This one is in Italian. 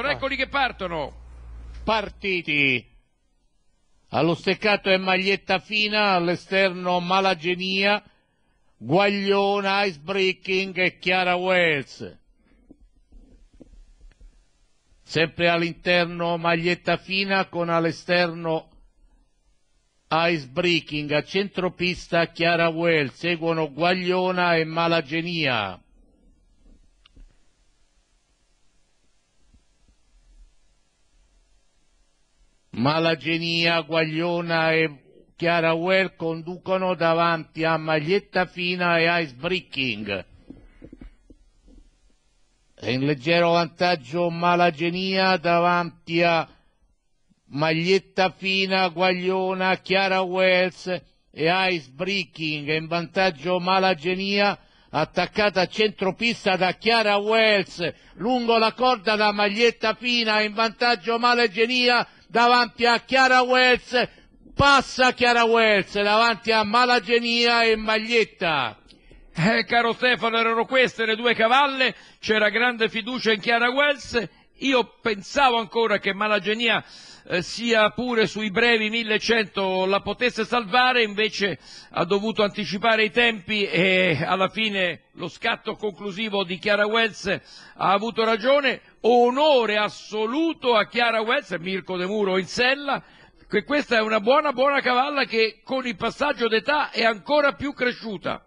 Però eccoli ah. che partono. Partiti. Allo steccato è maglietta fina, all'esterno Malagenia, Guagliona, Ice Breaking e Chiara Wells. Sempre all'interno maglietta fina con all'esterno Ice Breaking. A centropista Chiara Wells, seguono Guagliona e Malagenia. Malagenia, Guagliona e Chiara Chiarawell conducono davanti a Maglietta Fina e Ice Breaking. È in leggero vantaggio Malagenia davanti a Maglietta Fina, Guagliona, Chiara Wells e Ice Breaking. È in vantaggio Malagenia attaccata a centropista da Chiara Wells, lungo la corda da maglietta fina, in vantaggio Male Genia davanti a Chiara Wells, passa Chiara Wells davanti a Malagenia e Maglietta. Eh, caro Stefano, erano queste le due cavalle, c'era grande fiducia in Chiara Wells io pensavo ancora che Malagenia, eh, sia pure sui brevi 1100, la potesse salvare, invece ha dovuto anticipare i tempi e alla fine lo scatto conclusivo di Chiara Wells ha avuto ragione. Onore assoluto a Chiara Wells e Mirko De Muro in sella, che questa è una buona buona cavalla che con il passaggio d'età è ancora più cresciuta.